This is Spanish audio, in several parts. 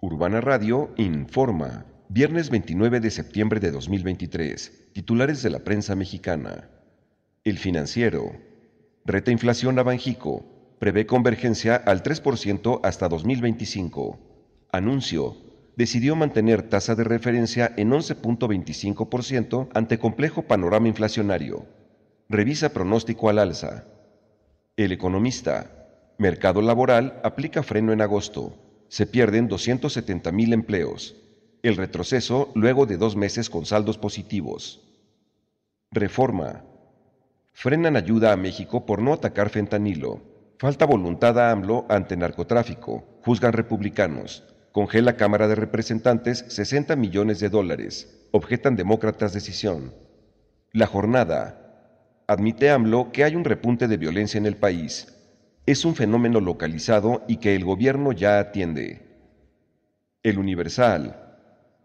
Urbana Radio informa. Viernes 29 de septiembre de 2023. Titulares de la prensa mexicana. El financiero. Reta inflación a Prevé convergencia al 3% hasta 2025. Anuncio. Decidió mantener tasa de referencia en 11.25% ante complejo panorama inflacionario. Revisa pronóstico al alza. El economista. Mercado laboral aplica freno en agosto se pierden mil empleos, el retroceso luego de dos meses con saldos positivos. Reforma. Frenan ayuda a México por no atacar fentanilo. Falta voluntad a AMLO ante narcotráfico, juzgan republicanos. Congela Cámara de Representantes 60 millones de dólares, objetan demócratas decisión. La jornada. Admite AMLO que hay un repunte de violencia en el país, es un fenómeno localizado y que el gobierno ya atiende. El Universal.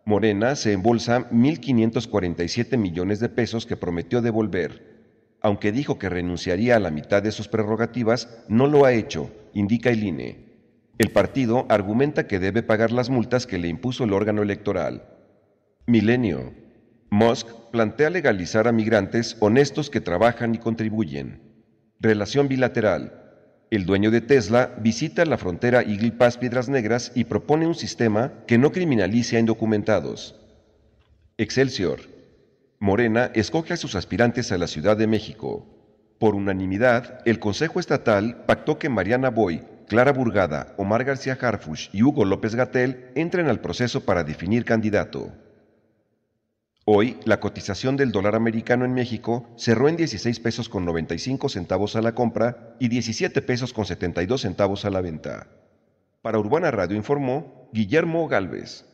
Morena se embolsa 1.547 millones de pesos que prometió devolver. Aunque dijo que renunciaría a la mitad de sus prerrogativas, no lo ha hecho, indica el INE. El partido argumenta que debe pagar las multas que le impuso el órgano electoral. Milenio. Musk plantea legalizar a migrantes honestos que trabajan y contribuyen. Relación bilateral. El dueño de Tesla visita la frontera Eagle Piedras Negras y propone un sistema que no criminalice a indocumentados. Excelsior. Morena escoge a sus aspirantes a la Ciudad de México. Por unanimidad, el Consejo Estatal pactó que Mariana Boy, Clara Burgada, Omar García Harfush y Hugo López Gatel entren al proceso para definir candidato. Hoy, la cotización del dólar americano en México cerró en 16 pesos con 95 centavos a la compra y 17 pesos con 72 centavos a la venta. Para Urbana Radio informó Guillermo Galvez.